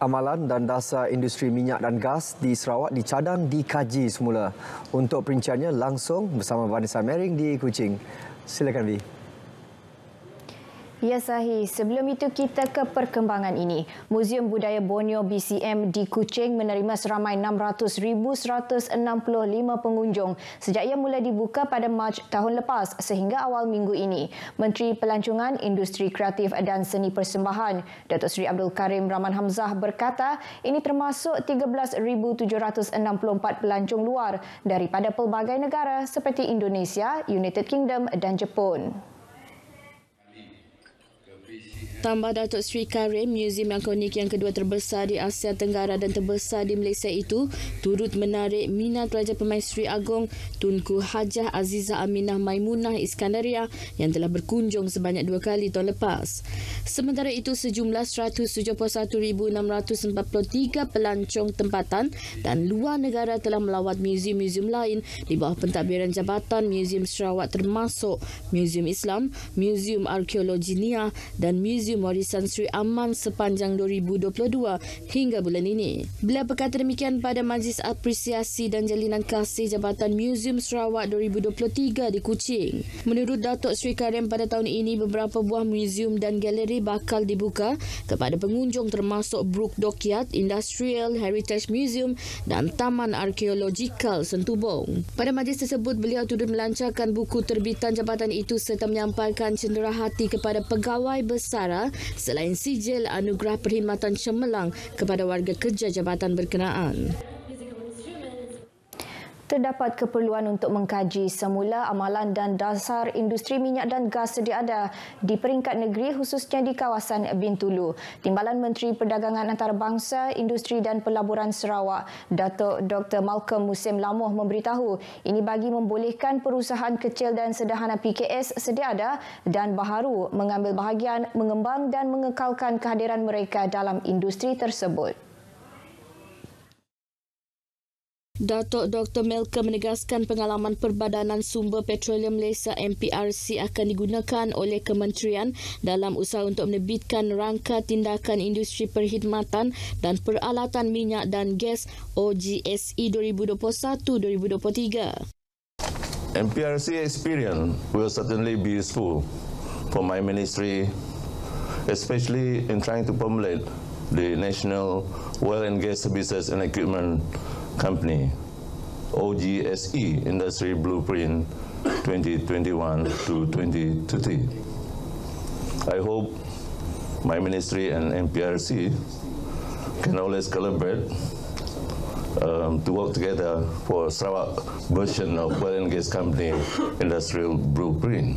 amalan dan dasar industri minyak dan gas di Sarawak dicadang dikaji semula. Untuk perinciannya langsung bersama Vanessa Mering di Kuching. Silakan, Vanessa. Ya sahih. Sebelum itu kita ke perkembangan ini. Muzium Budaya Borneo BCM di Kuching menerima seramai 600,165 pengunjung sejak ia mula dibuka pada Mac tahun lepas sehingga awal minggu ini. Menteri Pelancongan Industri Kreatif dan Seni Persembahan, Datuk Seri Abdul Karim Rahman Hamzah berkata ini termasuk 13,764 pelancong luar daripada pelbagai negara seperti Indonesia, United Kingdom dan Jepun. Tambah Datuk Sri Karim, muzium yang konik yang kedua terbesar di Asia Tenggara dan terbesar di Malaysia itu turut menarik minat pelajar pemain Sri Agong Tunku Hajah Aziza Aminah Maimunah Iskandaria yang telah berkunjung sebanyak dua kali tahun lepas. Sementara itu, sejumlah 171,643 pelancong tempatan dan luar negara telah melawat muzium-muzium lain di bawah pentadbiran jabatan Muzium Sarawak termasuk Muzium Islam, Muzium Arkeologi Nia dan Muzium Museum Warisan Sri Aman sepanjang 2022 hingga bulan ini. Beliau berkata demikian pada Majlis Apresiasi dan Jalinan Kasih Jabatan Museum Sarawak 2023 di Kuching. Menurut Datuk Sri Karim pada tahun ini beberapa buah museum dan galeri bakal dibuka kepada pengunjung termasuk Brook Dockyard, Industrial Heritage Museum dan Taman Arkeologikal Sentubong. Pada majlis tersebut beliau turut melancarkan buku terbitan jabatan itu serta menyampaikan cenderahati kepada pegawai besar selain sijil anugerah perkhidmatan cemerlang kepada warga kerja jabatan berkenaan terdapat keperluan untuk mengkaji semula amalan dan dasar industri minyak dan gas sedia ada di peringkat negeri khususnya di kawasan Bintulu. Timbalan Menteri Perdagangan Antarabangsa, Industri dan Pelaburan Sarawak, Datuk Dr. Malcolm Musim Lamoh memberitahu ini bagi membolehkan perusahaan kecil dan sederhana PKS sedia ada dan baharu mengambil bahagian mengembang dan mengekalkan kehadiran mereka dalam industri tersebut. Datuk Dr. Melka menegaskan pengalaman perbadanan sumber petroleum Malaysia MPRC akan digunakan oleh kementerian dalam usaha untuk menebitkan rangka tindakan industri perkhidmatan dan peralatan minyak dan gas OGSE 2021-2023. MPRC experience will certainly be useful for my ministry, especially in trying to formulate the national oil and gas services and equipment company, OGSE Industry Blueprint 2021 to 2030. I hope my ministry and MPRC can always collaborate um, to work together for Sarawak version of oil and gas company industrial blueprint.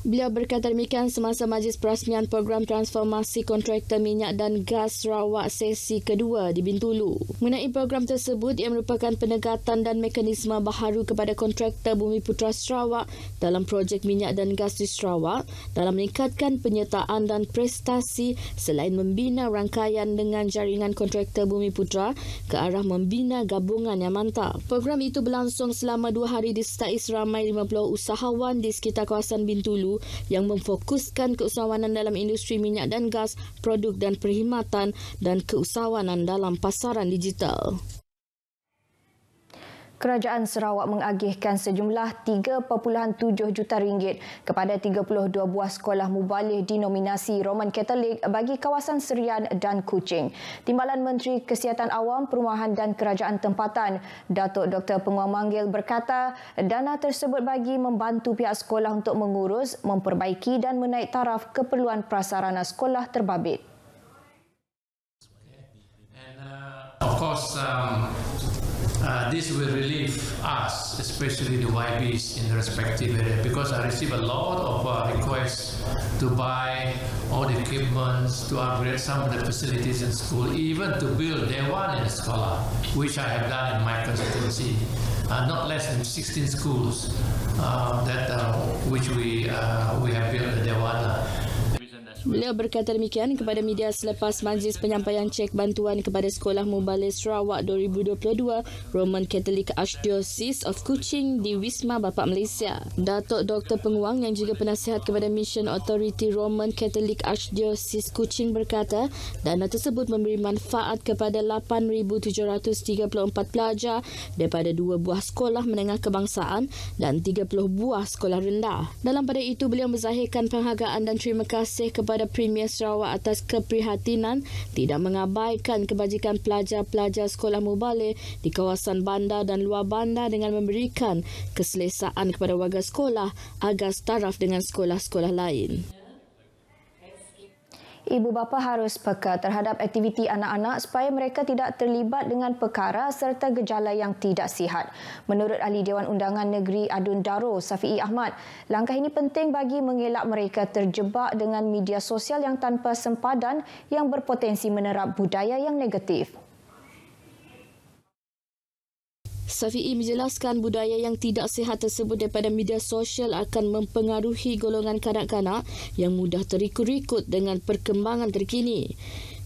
Beliau berkata demikian semasa majlis perasmian program transformasi kontraktor minyak dan gas rawak sesi kedua di Bintulu. Mengenai program tersebut, ia merupakan penegatan dan mekanisme baharu kepada kontraktor Bumi Putra Sarawak dalam projek minyak dan gas di Sarawak dalam meningkatkan penyertaan dan prestasi selain membina rangkaian dengan jaringan kontraktor Bumi Putra ke arah membina gabungan yang mantap. Program itu berlangsung selama dua hari di disertai seramai 50 usahawan di sekitar kawasan Bintulu yang memfokuskan keusahawanan dalam industri minyak dan gas, produk dan perkhidmatan dan keusahawanan dalam pasaran digital. Kerajaan Sarawak mengagihkan sejumlah 3.7 juta ringgit kepada 32 buah sekolah mubalih dinominasi Roman Catholic bagi kawasan Serian dan Kuching. Timbalan Menteri Kesihatan Awam, Perumahan dan Kerajaan Tempatan, Datuk Dr. Penguang Manggil berkata dana tersebut bagi membantu pihak sekolah untuk mengurus, memperbaiki dan menaik taraf keperluan prasarana sekolah terbabit. Uh, of course, um... Uh, this will relieve us, especially the YBs in the respective area, because I receive a lot of uh, requests to buy all the equipments, to upgrade some of the facilities in school, even to build day one in the scholar, which I have done in my constituency. Uh, not less than 16 schools uh, that uh, which we we have built the day one Beliau berkata demikian kepada media selepas majlis penyampaian cek bantuan kepada Sekolah Mubalik Sarawak 2022 Roman Catholic Archdiocese of Kuching di Wisma Bapak Malaysia. Datuk Dr. Penguang yang juga penasihat kepada Mission Authority Roman Catholic Archdiocese Kuching berkata dana tersebut memberi manfaat kepada 8,734 pelajar daripada dua buah sekolah menengah kebangsaan dan 30 buah sekolah rendah. Dalam pada itu, beliau menzahirkan penghargaan dan terima kasih kepada kepada Premier Sarawak atas keprihatinan tidak mengabaikan kebajikan pelajar-pelajar sekolah mubalik di kawasan bandar dan luar bandar dengan memberikan keselesaan kepada warga sekolah agar setaraf dengan sekolah-sekolah lain ibu bapa harus peka terhadap aktiviti anak-anak supaya mereka tidak terlibat dengan perkara serta gejala yang tidak sihat. Menurut Ahli Dewan Undangan Negeri Adun Daro, Safi'i Ahmad, langkah ini penting bagi mengelak mereka terjebak dengan media sosial yang tanpa sempadan yang berpotensi menerap budaya yang negatif. Safi'i menjelaskan budaya yang tidak sihat tersebut daripada media sosial akan mempengaruhi golongan kanak-kanak yang mudah terikut ikut dengan perkembangan terkini.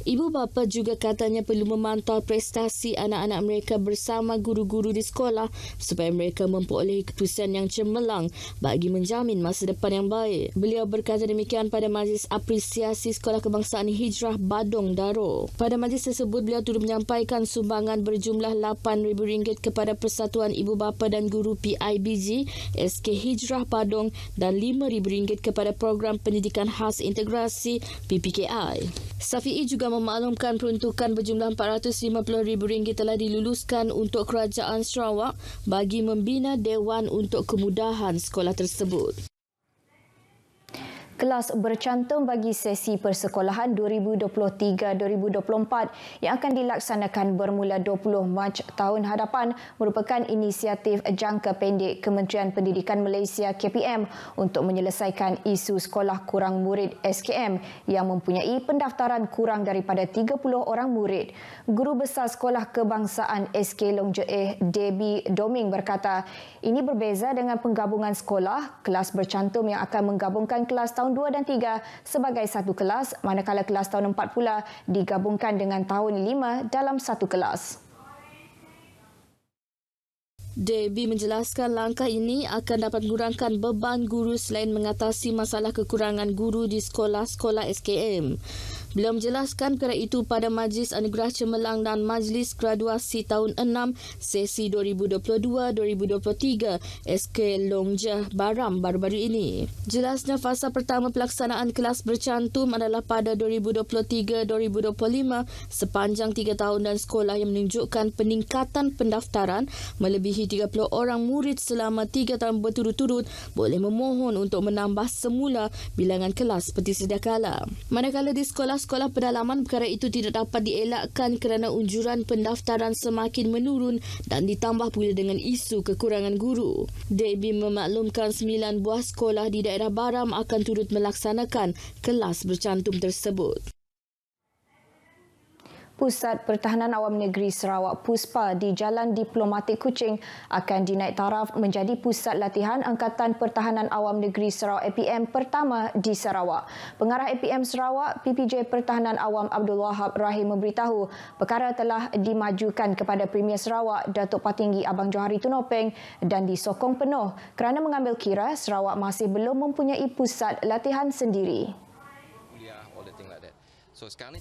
Ibu bapa juga katanya perlu memantau prestasi anak-anak mereka bersama guru-guru di sekolah supaya mereka memperoleh keputusan yang cemerlang bagi menjamin masa depan yang baik. Beliau berkata demikian pada majlis apresiasi Sekolah Kebangsaan Hijrah Badong Daro. Pada majlis tersebut, beliau turut menyampaikan sumbangan berjumlah RM8,000 kepada Persatuan Ibu Bapa dan Guru PIBG SK Hijrah Badong dan RM5,000 kepada Program Pendidikan Khas Integrasi PPKI. Safi'i juga memaklumkan peruntukan berjumlah RM450,000 telah diluluskan untuk Kerajaan Sarawak bagi membina Dewan untuk Kemudahan Sekolah tersebut kelas bercantum bagi sesi persekolahan 2023-2024 yang akan dilaksanakan bermula 20 Mac tahun hadapan merupakan inisiatif jangka pendek Kementerian Pendidikan Malaysia KPM untuk menyelesaikan isu sekolah kurang murid SKM yang mempunyai pendaftaran kurang daripada 30 orang murid. Guru Besar Sekolah Kebangsaan SK Long Jeeh eh, Debbie Doming berkata, ini berbeza dengan penggabungan sekolah, kelas bercantum yang akan menggabungkan kelas tahun tahun 2 dan 3 sebagai satu kelas manakala kelas tahun 4 pula digabungkan dengan tahun 5 dalam satu kelas. Debbie menjelaskan langkah ini akan dapat mengurangkan beban guru selain mengatasi masalah kekurangan guru di sekolah-sekolah SKM. Beliau menjelaskan perkara itu pada Majlis Anugerah Cemerlang dan Majlis Graduasi Tahun 6 Sesi 2022-2023 SK Longjah Baram baru-baru ini. Jelasnya fasa pertama pelaksanaan kelas bercantum adalah pada 2023-2025 sepanjang 3 tahun dan sekolah yang menunjukkan peningkatan pendaftaran melebihi 30 orang murid selama 3 tahun berturut-turut boleh memohon untuk menambah semula bilangan kelas seperti sedia kala. Manakala di sekolah sekolah pedalaman perkara itu tidak dapat dielakkan kerana unjuran pendaftaran semakin menurun dan ditambah pula dengan isu kekurangan guru. Debi memaklumkan sembilan buah sekolah di daerah Baram akan turut melaksanakan kelas bercantum tersebut. Pusat Pertahanan Awam Negeri Sarawak Puspa di Jalan Diplomatik Kuching akan dinaik taraf menjadi pusat latihan Angkatan Pertahanan Awam Negeri Sarawak APM pertama di Sarawak. Pengarah APM Sarawak, PPJ Pertahanan Awam Abdul Wahab Rahim memberitahu perkara telah dimajukan kepada Premier Sarawak Datuk Patinggi Abang Johari Tunopeng dan disokong penuh kerana mengambil kira Sarawak masih belum mempunyai pusat latihan sendiri.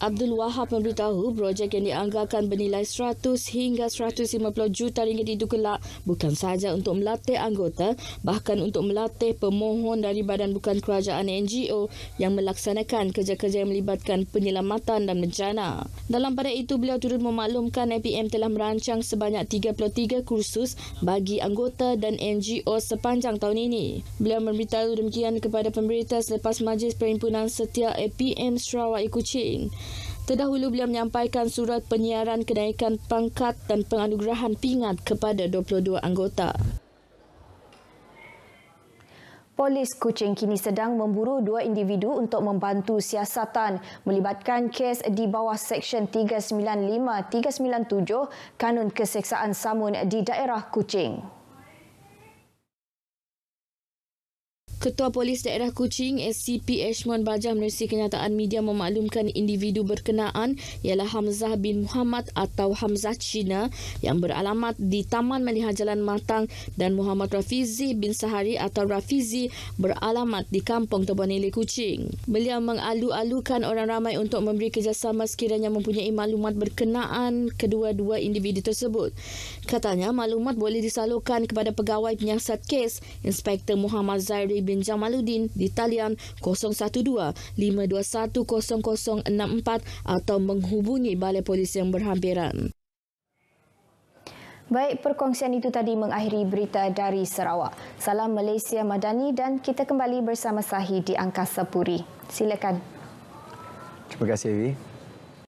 Abdul Wahab memberitahu projek yang dianggarkan bernilai 100 hingga 150 juta ringgit itu kelak bukan sahaja untuk melatih anggota bahkan untuk melatih pemohon dari badan bukan kerajaan NGO yang melaksanakan kerja-kerja yang melibatkan penyelamatan dan bencana. Dalam pada itu beliau turut memaklumkan APM telah merancang sebanyak 33 kursus bagi anggota dan NGO sepanjang tahun ini. Beliau memberitahu demikian kepada pemberita selepas Majlis Perhimpunan Setia APM Sarawak Ikuti lain. Terdahulu beliau menyampaikan surat penyiaran kenaikan pangkat dan penganugerahan pingat kepada 22 anggota. Polis Kuching kini sedang memburu dua individu untuk membantu siasatan melibatkan kes di bawah Seksyen 395-397 Kanun Keseksaan Samun di daerah Kuching. Ketua Polis Daerah Kuching SCP Ashmon Bajah menerusi kenyataan media memaklumkan individu berkenaan ialah Hamzah bin Muhammad atau Hamzah Cina yang beralamat di Taman Meliha Jalan Matang dan Muhammad Rafizi bin Sahari atau Rafizi beralamat di Kampung Tebanili Kuching. Beliau mengalu-alukan orang ramai untuk memberi kerjasama sekiranya mempunyai maklumat berkenaan kedua-dua individu tersebut. Katanya maklumat boleh disalurkan kepada pegawai penyiasat kes Inspektor Muhammad Zairi bin bin Jamaluddin di talian 012-521-0064 atau menghubungi balai polis yang berhampiran. Baik, perkongsian itu tadi mengakhiri berita dari Sarawak. Salam Malaysia Madani dan kita kembali bersama Sahih di Angkasa Puri. Silakan. Terima kasih, Evie.